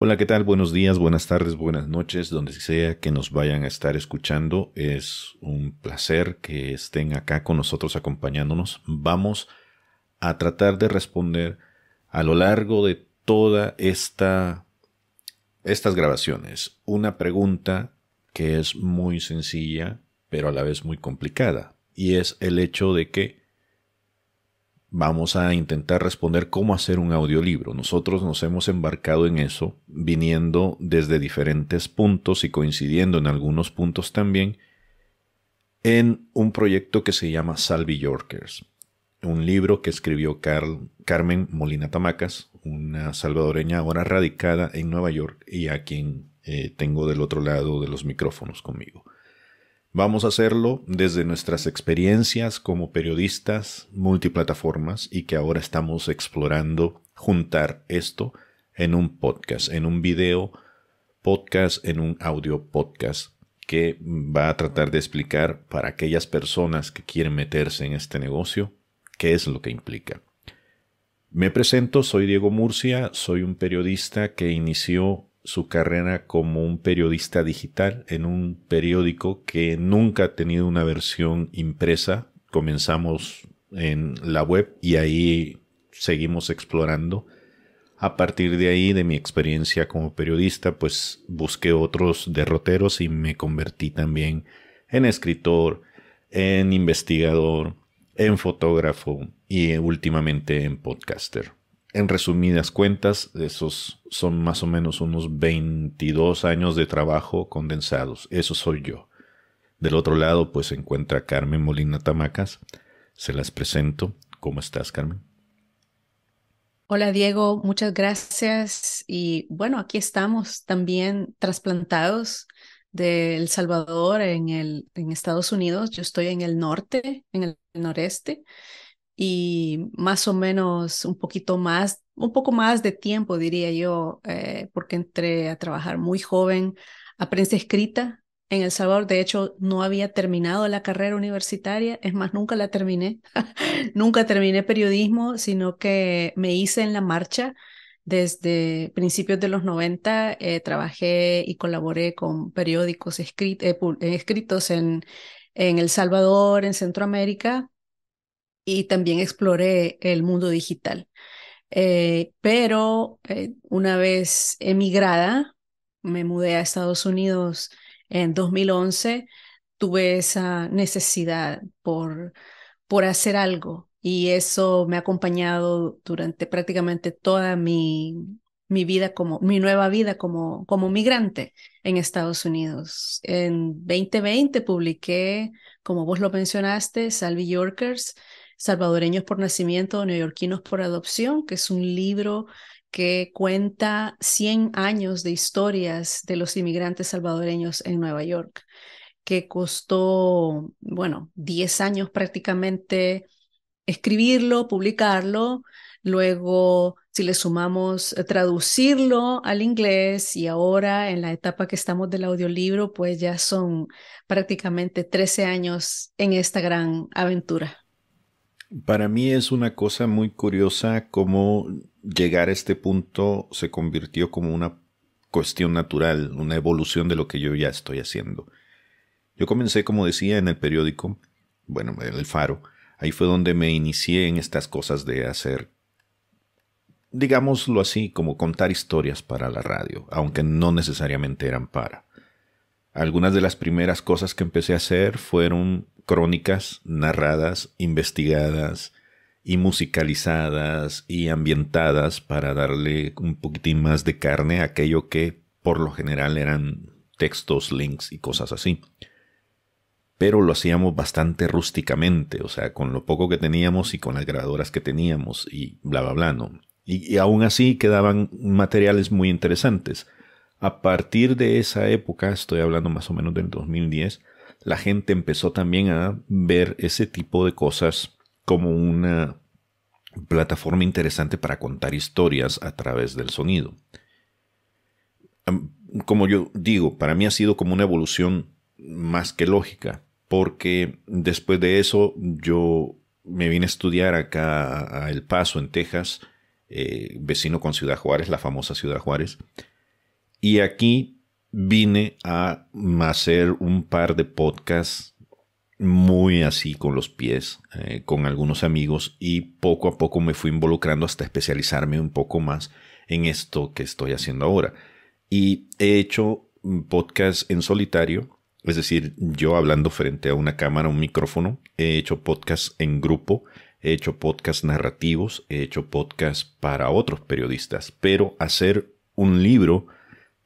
Hola, ¿qué tal? Buenos días, buenas tardes, buenas noches, donde sea que nos vayan a estar escuchando. Es un placer que estén acá con nosotros acompañándonos. Vamos a tratar de responder a lo largo de toda esta estas grabaciones una pregunta que es muy sencilla, pero a la vez muy complicada, y es el hecho de que vamos a intentar responder cómo hacer un audiolibro. Nosotros nos hemos embarcado en eso, viniendo desde diferentes puntos y coincidiendo en algunos puntos también, en un proyecto que se llama Salvi Yorkers un libro que escribió Carl, Carmen Molina Tamacas, una salvadoreña ahora radicada en Nueva York y a quien eh, tengo del otro lado de los micrófonos conmigo. Vamos a hacerlo desde nuestras experiencias como periodistas multiplataformas y que ahora estamos explorando juntar esto en un podcast, en un video podcast, en un audio podcast que va a tratar de explicar para aquellas personas que quieren meterse en este negocio qué es lo que implica. Me presento, soy Diego Murcia, soy un periodista que inició su carrera como un periodista digital en un periódico que nunca ha tenido una versión impresa. Comenzamos en la web y ahí seguimos explorando. A partir de ahí, de mi experiencia como periodista, pues busqué otros derroteros y me convertí también en escritor, en investigador, en fotógrafo y últimamente en podcaster. En resumidas cuentas, esos son más o menos unos 22 años de trabajo condensados. Eso soy yo. Del otro lado, pues se encuentra Carmen Molina Tamacas. Se las presento. ¿Cómo estás, Carmen? Hola, Diego. Muchas gracias. Y bueno, aquí estamos también trasplantados de El Salvador en, el, en Estados Unidos. Yo estoy en el norte, en el noreste, y más o menos un poquito más, un poco más de tiempo, diría yo, eh, porque entré a trabajar muy joven a prensa escrita en El Salvador. De hecho, no había terminado la carrera universitaria, es más, nunca la terminé, nunca terminé periodismo, sino que me hice en la marcha desde principios de los 90 eh, trabajé y colaboré con periódicos eh, eh, escritos en, El Salvador, en Centroamérica, y también exploré el mundo digital. pero una vez emigrada, me mudé a Estados Unidos en 2011, tuve esa necesidad por, por hacer algo, y eso me ha acompañado durante prácticamente toda mi, mi vida como mi nueva vida como, como migrante en Estados Unidos. En 2020 publiqué, como vos lo mencionaste, Salvi Yorkers, Salvadoreños por Nacimiento Neoyorquinos por Adopción, que es un libro que cuenta 100 años de historias de los inmigrantes salvadoreños en Nueva York, que costó, bueno, 10 años prácticamente escribirlo, publicarlo, luego si le sumamos eh, traducirlo al inglés y ahora en la etapa que estamos del audiolibro, pues ya son prácticamente 13 años en esta gran aventura. Para mí es una cosa muy curiosa cómo llegar a este punto se convirtió como una cuestión natural, una evolución de lo que yo ya estoy haciendo. Yo comencé, como decía, en el periódico, bueno, en el Faro, Ahí fue donde me inicié en estas cosas de hacer, digámoslo así, como contar historias para la radio, aunque no necesariamente eran para. Algunas de las primeras cosas que empecé a hacer fueron crónicas narradas, investigadas y musicalizadas y ambientadas para darle un poquitín más de carne a aquello que por lo general eran textos, links y cosas así pero lo hacíamos bastante rústicamente, o sea, con lo poco que teníamos y con las grabadoras que teníamos y bla, bla, bla, ¿no? Y, y aún así quedaban materiales muy interesantes. A partir de esa época, estoy hablando más o menos del 2010, la gente empezó también a ver ese tipo de cosas como una plataforma interesante para contar historias a través del sonido. Como yo digo, para mí ha sido como una evolución más que lógica porque después de eso yo me vine a estudiar acá a El Paso, en Texas, eh, vecino con Ciudad Juárez, la famosa Ciudad Juárez, y aquí vine a hacer un par de podcasts muy así con los pies, eh, con algunos amigos, y poco a poco me fui involucrando hasta especializarme un poco más en esto que estoy haciendo ahora. Y he hecho podcasts en solitario, es decir, yo hablando frente a una cámara, un micrófono, he hecho podcasts en grupo, he hecho podcast narrativos, he hecho podcast para otros periodistas, pero hacer un libro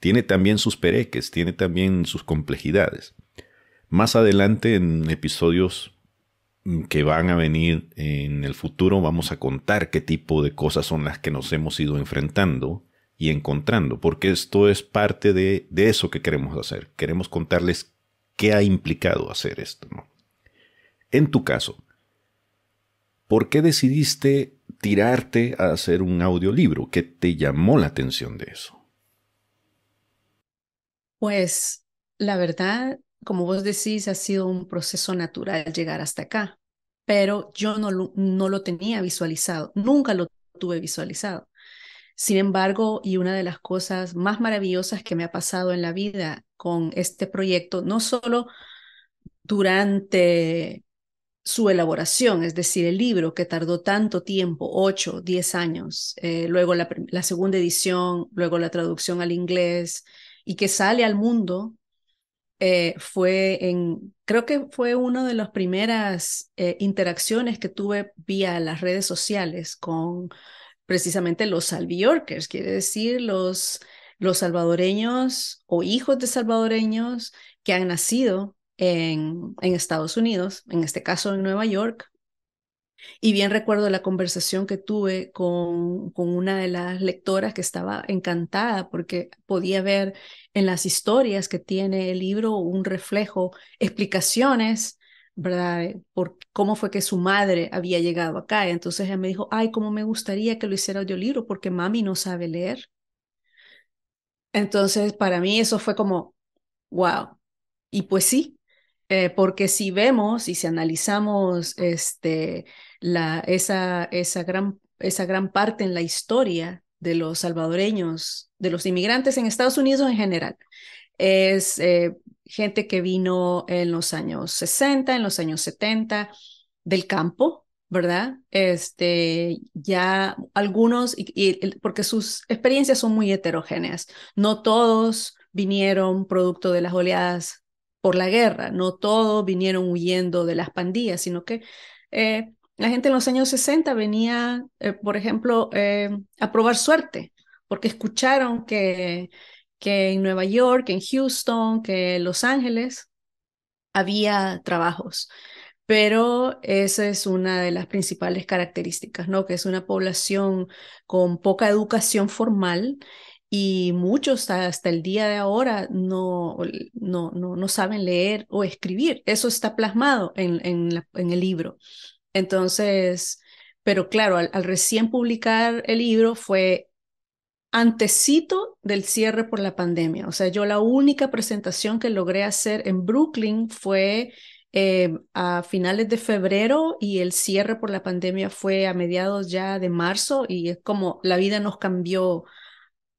tiene también sus pereques, tiene también sus complejidades. Más adelante en episodios que van a venir en el futuro vamos a contar qué tipo de cosas son las que nos hemos ido enfrentando y encontrando, porque esto es parte de, de eso que queremos hacer. Queremos contarles qué ha implicado hacer esto. ¿no? En tu caso, ¿por qué decidiste tirarte a hacer un audiolibro? ¿Qué te llamó la atención de eso? Pues la verdad, como vos decís, ha sido un proceso natural llegar hasta acá, pero yo no lo, no lo tenía visualizado, nunca lo tuve visualizado. Sin embargo, y una de las cosas más maravillosas que me ha pasado en la vida con este proyecto, no solo durante su elaboración, es decir, el libro que tardó tanto tiempo, 8, 10 años, eh, luego la, segunda edición, luego la traducción al inglés y que sale al mundo, eh, fue en, creo que fue una de las primeras eh, interacciones que tuve vía las redes sociales con precisamente los Salviorkers, quiere decir los los salvadoreños o hijos de salvadoreños que han nacido en, Estados Unidos, en este caso en Nueva York. Y bien recuerdo la conversación que tuve con, con una de las lectoras que estaba encantada porque podía ver en las historias que tiene el libro un reflejo, explicaciones ¿verdad? Eh, por cómo fue que su madre había llegado acá. Entonces ella me dijo, ay, cómo me gustaría que lo hiciera libro porque mami no sabe leer. Entonces, para mí eso fue como, wow. Y pues sí, eh, porque si vemos y si analizamos este, la, esa, esa, gran, esa gran parte en la historia de los salvadoreños, de los inmigrantes en Estados Unidos en general, es eh, gente que vino en los años 60, en los años 70 del campo, ¿verdad? Este, ya algunos, y, porque sus experiencias son muy heterogéneas, no todos vinieron producto de las oleadas por la guerra, no todos vinieron huyendo de las pandillas, sino que eh, la gente en los años 60 venía, eh, por ejemplo, eh, a probar suerte, porque escucharon que, que en Nueva York, en Houston, que en Los Ángeles había trabajos pero esa es una de las principales características, ¿no? Que es una población con poca educación formal y muchos hasta el día de ahora no, no, no, saben leer o escribir. Eso está plasmado en, en, el libro. Entonces, pero claro, al, al recién publicar el libro fue antecito del cierre por la pandemia. O sea, yo la única presentación que logré hacer en Brooklyn fue eh, a finales de febrero y el cierre por la pandemia fue a mediados ya de marzo y es como la vida nos cambió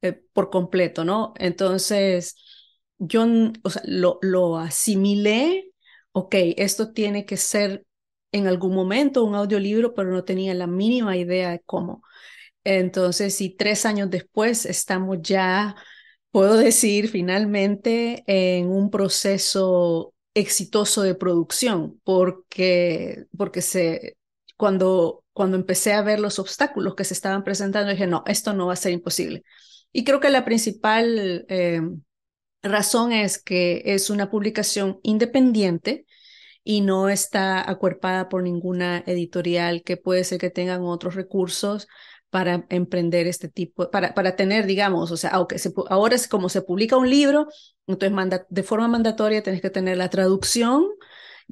eh, por completo, ¿no? Entonces, yo lo, asimilé, ok, esto tiene que ser en algún momento un audiolibro, pero no tenía la mínima idea de cómo. Entonces, y tres años después estamos ya, puedo decir, finalmente en un proceso exitoso de producción, porque, porque se, cuando, cuando empecé a ver los obstáculos que se estaban presentando, dije, no, esto no va a ser imposible. Y creo que la principal eh, razón es que es una publicación independiente y no está acuerpada por ninguna editorial que puede ser que tengan otros recursos para emprender este tipo, para, para tener, digamos, o sea, aunque ahora es como se publica un libro, entonces manda, de forma mandatoria tienes que tener la traducción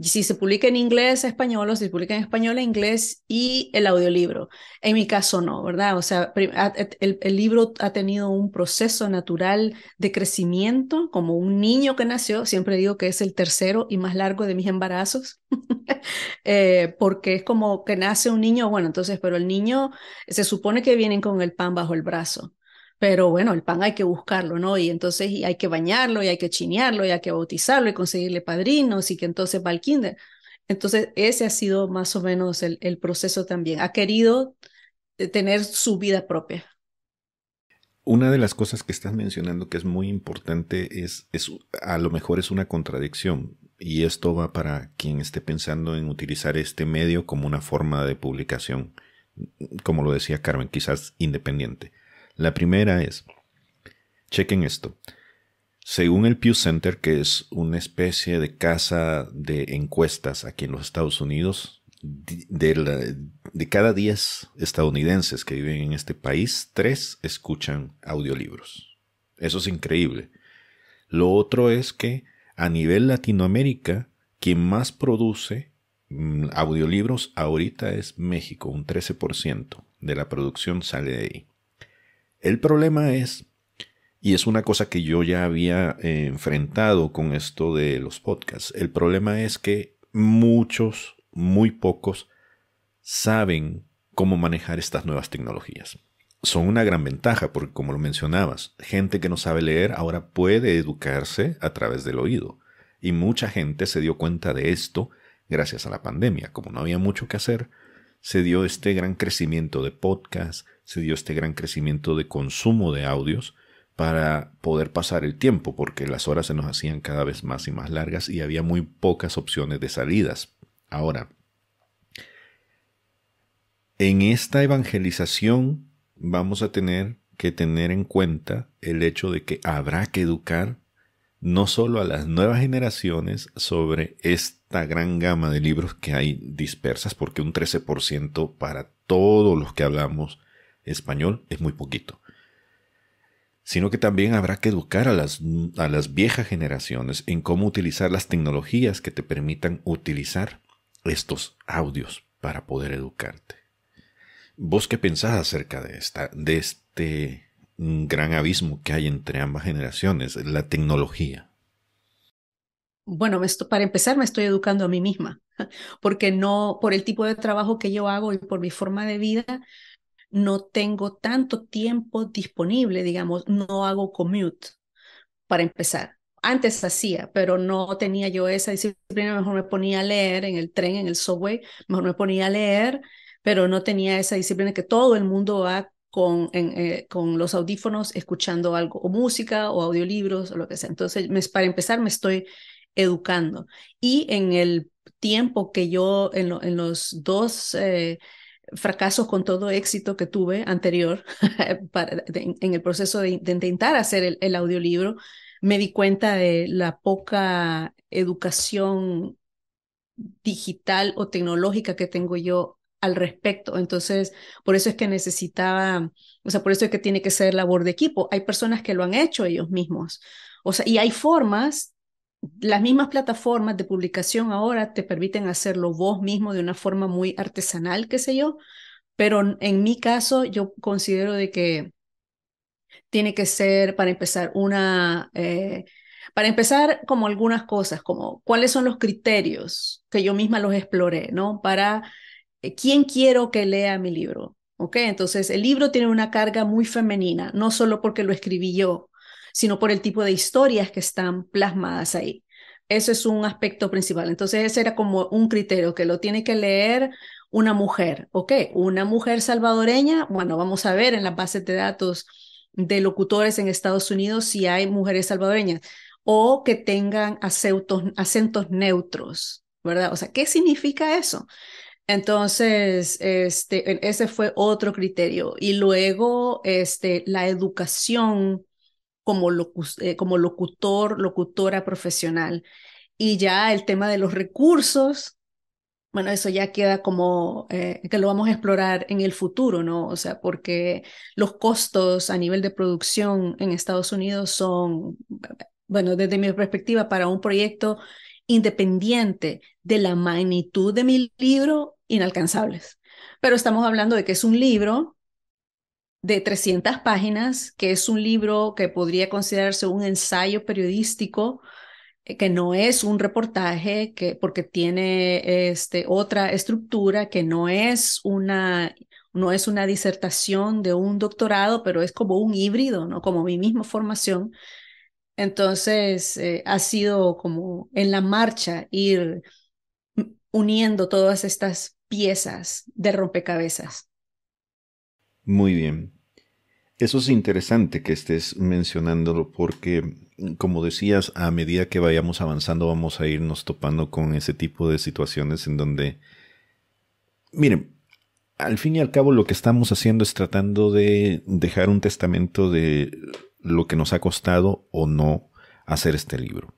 si se publica en inglés, español, o si se publica en español, inglés y el audiolibro. En mi caso no, ¿verdad? O sea, el, libro ha tenido un proceso natural de crecimiento, como un niño que nació, siempre digo que es el tercero y más largo de mis embarazos, eh, porque es como que nace un niño, bueno, entonces, pero el niño se supone que vienen con el pan bajo el brazo. Pero bueno, el pan hay que buscarlo, ¿no? Y entonces hay que bañarlo, y hay que chinearlo, y hay que bautizarlo, y conseguirle padrinos, y que entonces va al kinder. Entonces, ese ha sido más o menos el, proceso también. Ha querido eh, tener su vida propia. Una de las cosas que estás mencionando que es muy importante es a lo mejor es una contradicción, y esto va para quien esté pensando en utilizar este medio como una forma de publicación, como lo decía Carmen, quizás independiente. La primera es, chequen esto, según el Pew Center, que es una especie de casa de encuestas aquí en los Estados Unidos, de, cada 10 estadounidenses que viven en este país, 3 escuchan audiolibros. Eso es increíble. Lo otro es que a nivel Latinoamérica, quien más produce mm, audiolibros ahorita es México, un 13% de la producción sale de ahí. El problema es, y es una cosa que yo ya había eh, enfrentado con esto de los podcasts, el problema es que muchos, muy pocos, saben cómo manejar estas nuevas tecnologías. Son una gran ventaja porque, como lo mencionabas, gente que no sabe leer ahora puede educarse a través del oído. Y mucha gente se dio cuenta de esto gracias a la pandemia. Como no había mucho que hacer, se dio este gran crecimiento de podcasts, se dio este gran crecimiento de consumo de audios para poder pasar el tiempo, porque las horas se nos hacían cada vez más y más largas y había muy pocas opciones de salidas. Ahora, en esta evangelización vamos a tener que tener en cuenta el hecho de que habrá que educar no solo a las nuevas generaciones sobre esta gran gama de libros que hay dispersas, porque un 13% para todos los que hablamos español es muy poquito. Sino que también habrá que educar a las, a las viejas generaciones en cómo utilizar las tecnologías que te permitan utilizar estos audios para poder educarte. ¿Vos qué pensás acerca de, esta, de este gran abismo que hay entre ambas generaciones, la tecnología? Bueno, para empezar me estoy educando a mí misma, porque no, por el tipo de trabajo que yo hago y por mi forma de vida, no tengo tanto tiempo disponible, digamos, no hago commute para empezar. Antes hacía, pero no tenía yo esa disciplina, mejor me ponía a leer en el tren, en el subway, mejor me ponía a leer, pero no tenía esa disciplina que todo el mundo va con, eh, con los audífonos escuchando algo, o música, o audiolibros, o lo que sea. Entonces, para empezar, me estoy educando. Y en el tiempo que yo, en, los dos... Eh, fracasos con todo éxito que tuve anterior en el proceso de, intentar hacer el, el, audiolibro, me di cuenta de la poca educación digital o tecnológica que tengo yo al respecto. Entonces, por eso es que necesitaba, o sea, por eso es que tiene que ser labor de equipo. Hay personas que lo han hecho ellos mismos. O sea, y hay formas las mismas plataformas de publicación ahora te permiten hacerlo vos mismo de una forma muy artesanal, qué sé yo, pero en mi caso yo considero de que tiene que ser para empezar una, eh, para empezar como algunas cosas, como cuáles son los criterios que yo misma los exploré, ¿no? Para eh, quién quiero que lea mi libro, ¿ok? Entonces el libro tiene una carga muy femenina, no solo porque lo escribí yo, sino por el tipo de historias que están plasmadas ahí. Ese es un aspecto principal. Entonces, ese era como un criterio que lo tiene que leer una mujer. Ok, una mujer salvadoreña, bueno, vamos a ver en las bases de datos de locutores en Estados Unidos si hay mujeres salvadoreñas o que tengan acentos, neutros, ¿verdad? O sea, ¿qué significa eso? Entonces, este, e, ese fue otro criterio. Y luego, este, la educación eh, como, locutor, locutora profesional. Y ya el tema de los recursos, bueno, eso ya queda como eh, que lo vamos a explorar en el futuro, ¿no? O sea, porque los costos a nivel de producción en Estados Unidos son, bueno, desde mi perspectiva, para un proyecto independiente de la magnitud de mi libro, inalcanzables. Pero estamos hablando de que es un libro de 300 páginas, que es un libro que podría considerarse un ensayo periodístico, eh, que no es un reportaje, que, porque tiene este, otra estructura, que no es una no es una disertación de un doctorado, pero es como un híbrido, ¿no? Como mi misma formación. Entonces, eh, ha sido como en la marcha ir uniendo todas estas piezas de rompecabezas. Muy bien. Eso es interesante que estés mencionándolo porque, como decías, a medida que vayamos avanzando vamos a irnos topando con ese tipo de situaciones en donde, miren, al fin y al cabo lo que estamos haciendo es tratando de dejar un testamento de lo que nos ha costado o no hacer este libro.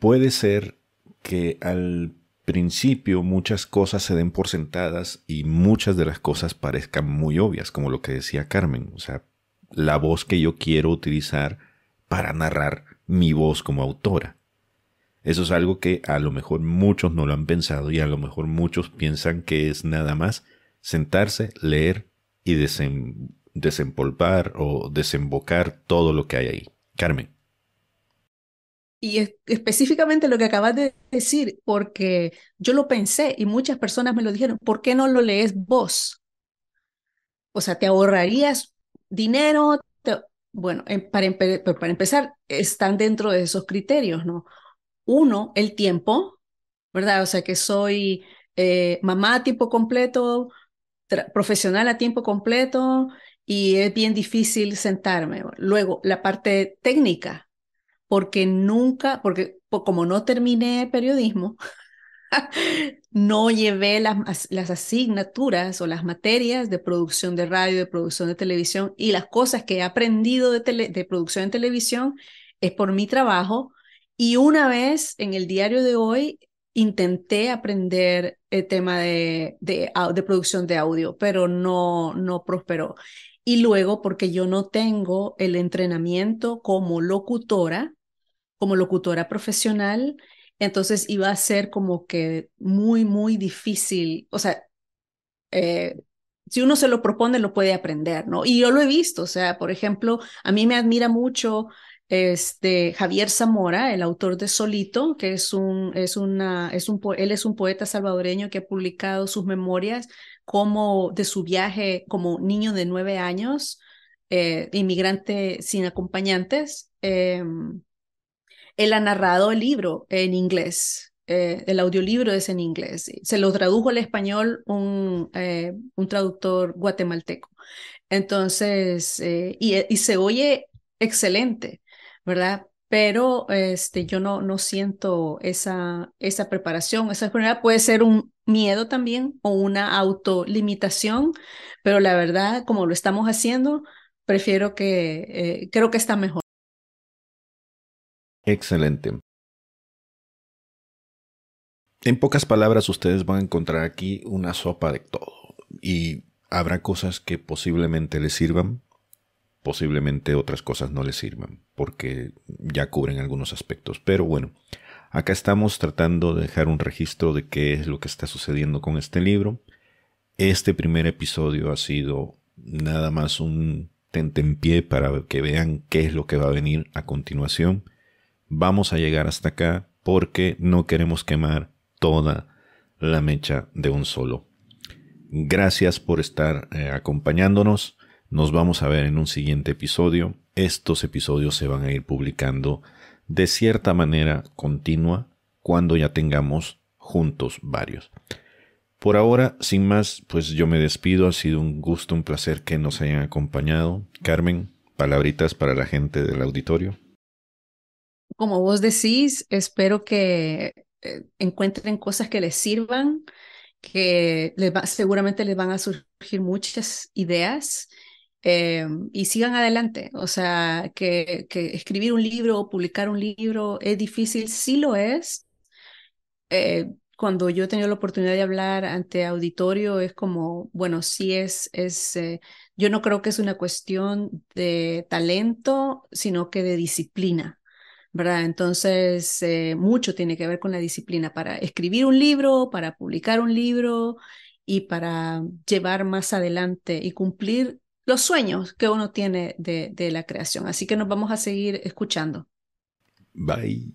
Puede ser que al principio muchas cosas se den por sentadas y muchas de las cosas parezcan muy obvias, como lo que decía Carmen. O sea, la voz que yo quiero utilizar para narrar mi voz como autora. Eso es algo que a lo mejor muchos no lo han pensado y a lo mejor muchos piensan que es nada más sentarse, leer y desem, desempolvar o desembocar todo lo que hay ahí. Carmen. Y específicamente lo que acabas de decir, porque yo lo pensé y muchas personas me lo dijeron, ¿por qué no lo lees vos? O sea, te ahorrarías dinero. Bueno, em, para, para empezar, están dentro de esos criterios, ¿no? Uno, el tiempo, ¿verdad? O sea, que soy eh, mamá a tiempo completo, profesional a tiempo completo, y es bien difícil sentarme. Luego, la parte técnica, porque nunca, porque como no terminé periodismo, no llevé las, las, asignaturas o las materias de producción de radio, de producción de televisión y las cosas que he aprendido de, tele, de producción en televisión es por mi trabajo. Y una vez en el diario de hoy intenté aprender el tema de, de, de producción de audio, pero no, no prosperó. Y luego porque yo no tengo el entrenamiento como locutora como locutora profesional, entonces iba a ser como que muy, muy difícil, o sea, eh, si uno se lo propone, lo puede aprender, ¿no? Y yo lo he visto, o sea, por ejemplo, a mí me admira mucho este Javier Zamora, el autor de Solito, que es un es una es un él es un poeta salvadoreño que ha publicado sus memorias como de su viaje como niño de nueve años, eh, inmigrante sin acompañantes, em, él ha narrado el libro en inglés. Eh, el audiolibro es en inglés. Se lo tradujo al español un, eh, un traductor guatemalteco. Entonces, eh, y, se oye excelente, ¿verdad? Pero este, yo no, no siento esa, esa preparación. Esa enfermedad puede ser un miedo también o una autolimitación, pero la verdad, como lo estamos haciendo, prefiero que, creo que está mejor. Excelente. En pocas palabras, ustedes van a encontrar aquí una sopa de todo. Y habrá cosas que posiblemente les sirvan, posiblemente otras cosas no les sirvan, porque ya cubren algunos aspectos. Pero bueno, acá estamos tratando de dejar un registro de qué es lo que está sucediendo con este libro. Este primer episodio ha sido nada más un tentempié para que vean qué es lo que va a venir a continuación vamos a llegar hasta acá porque no queremos quemar toda la mecha de un solo. Gracias por estar eh, acompañándonos. Nos vamos a ver en un siguiente episodio. Estos episodios se van a ir publicando de cierta manera continua cuando ya tengamos juntos varios. Por ahora, sin más, pues yo me despido. Ha sido un gusto, un placer que nos hayan acompañado. Carmen, palabritas para la gente del auditorio como vos decís, espero que eh, encuentren cosas que les sirvan, que seguramente les van a surgir muchas ideas eh, y sigan adelante. O sea, que, escribir un libro o publicar un libro es difícil, sí lo es. Eh, cuando yo he tenido la oportunidad de hablar ante auditorio, es como, bueno, sí es, es yo no creo que es una cuestión de talento, sino que de disciplina. Entonces, eh, mucho tiene que ver con la disciplina para escribir un libro, para publicar un libro y para llevar más adelante y cumplir los sueños que uno tiene de, de la creación. Así que nos vamos a seguir escuchando. Bye.